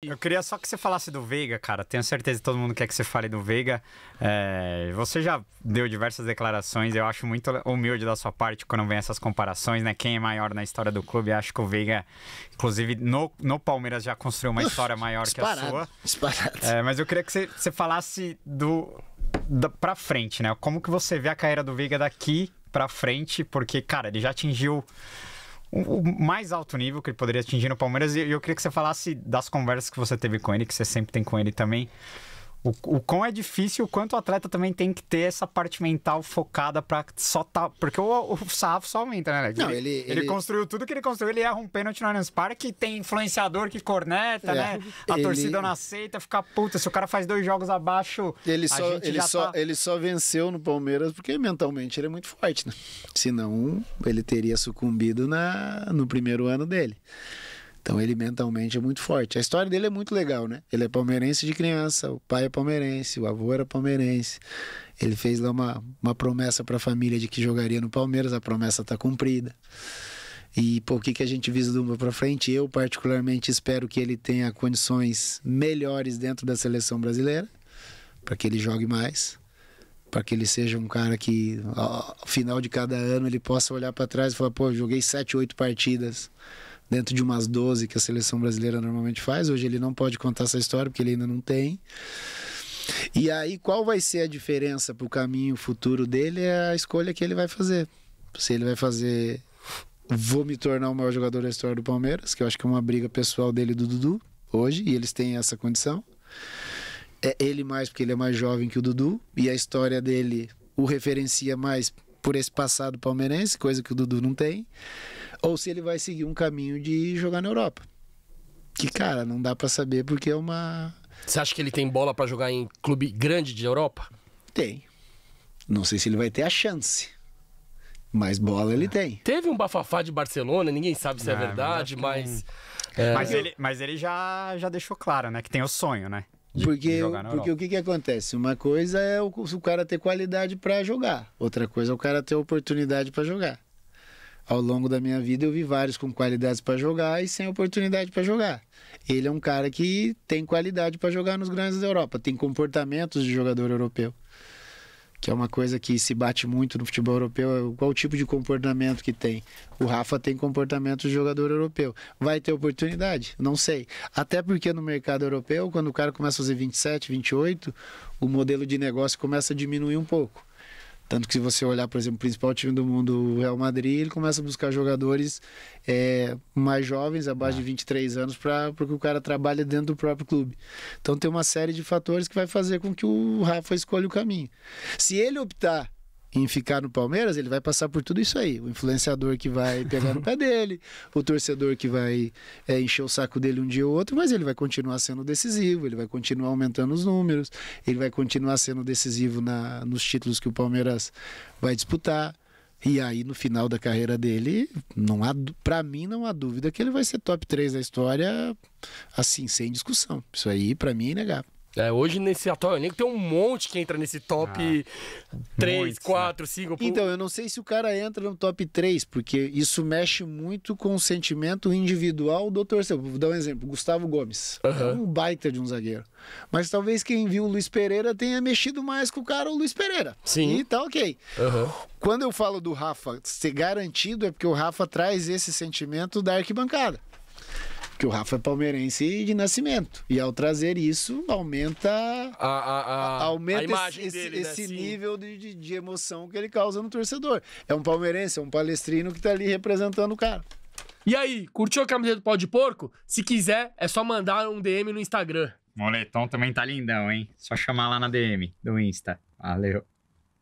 Eu queria só que você falasse do Veiga, cara. Tenho certeza que todo mundo quer que você fale do Veiga. É, você já deu diversas declarações. Eu acho muito humilde da sua parte quando vem essas comparações, né? Quem é maior na história do clube? Acho que o Veiga, inclusive no, no Palmeiras, já construiu uma história maior que a sua. É, mas eu queria que você, você falasse do, do para frente, né? Como que você vê a carreira do Veiga daqui para frente? Porque, cara, ele já atingiu o, mais alto nível que ele poderia atingir no Palmeiras. E eu queria que você falasse das conversas que você teve com ele, que você sempre tem com ele também o, o quão é difícil o quanto o atleta também tem que ter essa parte mental focada para só tá. Porque o, o sarrafo só aumenta, né, Alex? Não, ele, ele, ele, construiu tudo que ele construiu, ele erra um pênalti no Allianz Parque, tem influenciador que corneta, é. né? A ele... torcida não aceita, fica puta. Se o cara faz dois jogos abaixo. Ele só, ele só, tá... ele só venceu no Palmeiras porque mentalmente ele é muito forte, né? Senão ele teria sucumbido na, no primeiro ano dele. Então ele mentalmente é muito forte. A história dele é muito legal, né? Ele é palmeirense de criança, o pai é palmeirense, o avô era palmeirense. Ele fez lá uma, uma promessa para a família de que jogaria no Palmeiras, a promessa está cumprida. E por que, que a gente vislumbra para frente? Eu, particularmente, espero que ele tenha condições melhores dentro da seleção brasileira, para que ele jogue mais, para que ele seja um cara que, ao final de cada ano, ele possa olhar para trás e falar: pô, joguei sete, oito partidas dentro de umas 12 que a seleção brasileira normalmente faz. Hoje ele não pode contar essa história porque ele ainda não tem. E aí, qual vai ser a diferença para o caminho futuro dele é a escolha que ele vai fazer. Se ele vai fazer, vou me tornar o maior jogador da história do Palmeiras, que eu acho que é uma briga pessoal dele e do Dudu hoje, e eles têm essa condição. É ele mais porque ele é mais jovem que o Dudu, e a história dele o referencia mais por esse passado palmeirense, coisa que o Dudu não tem ou se ele vai seguir um caminho de jogar na Europa. Que, cara, não dá para saber porque é uma. Você acha que ele tem bola para jogar em clube grande de Europa? Tem. Não sei se ele vai ter a chance. Mas bola ele é. tem. Teve um bafafá de Barcelona, ninguém sabe se é, é verdade, mas. Mas, é... mas, ele, mas ele já, já deixou claro, né? Que tem o sonho, né? De, porque, de porque o que, que acontece? Uma coisa é o, o cara ter qualidade para jogar, outra coisa é o cara ter oportunidade para jogar. Ao longo da minha vida eu vi vários com qualidades para jogar e sem oportunidade para jogar. Ele é um cara que tem qualidade para jogar nos grandes da Europa, tem comportamentos de jogador europeu que é uma coisa que se bate muito no futebol europeu, é qual o tipo de comportamento que tem. O Rafa tem comportamento de jogador europeu. Vai ter oportunidade? Não sei. Até porque no mercado europeu, quando o cara começa a fazer 27, 28, o modelo de negócio começa a diminuir um pouco. Tanto que se você olhar, por exemplo, o principal time do mundo, o Real Madrid, ele começa a buscar jogadores é, mais jovens, abaixo ah. de 23 anos, para porque o cara trabalha dentro do próprio clube. Então tem uma série de fatores que vai fazer com que o Rafa escolha o caminho. Se ele optar em ficar no Palmeiras, ele vai passar por tudo isso aí. O influenciador que vai pegar no pé dele, o torcedor que vai é, encher o saco dele um dia ou outro, mas ele vai continuar sendo decisivo, ele vai continuar aumentando os números, ele vai continuar sendo decisivo na, nos títulos que o Palmeiras vai disputar. E aí, no final da carreira dele, não há, pra mim, não há dúvida que ele vai ser top 3 da história, assim, sem discussão. Isso aí, para mim, é inegável. É, hoje nesse atual elenco tem um monte que entra nesse top ah, 3, muitos, 4, né? 5. Então, eu não sei se o cara entra no top 3, porque isso mexe muito com o sentimento individual do torcedor. Vou dar um exemplo: Gustavo Gomes. Uhum. É um baita de um zagueiro. Mas talvez quem viu o Luiz Pereira tenha mexido mais com o cara, o Luiz Pereira. Sim. E tá ok. Uhum. Quando eu falo do Rafa ser garantido, é porque o Rafa traz esse sentimento da arquibancada. Porque o Rafa é palmeirense de nascimento. E ao trazer isso, aumenta a, a, a aumenta a imagem esse, dele, esse, né? esse nível de, de, de, emoção que ele causa no torcedor. É um palmeirense, é um palestrino que tá ali representando o cara. E aí, curtiu a camiseta do pau de porco? Se quiser, é só mandar um DM no Instagram. Moletom também tá lindão, hein? Só chamar lá na DM do Insta. Valeu.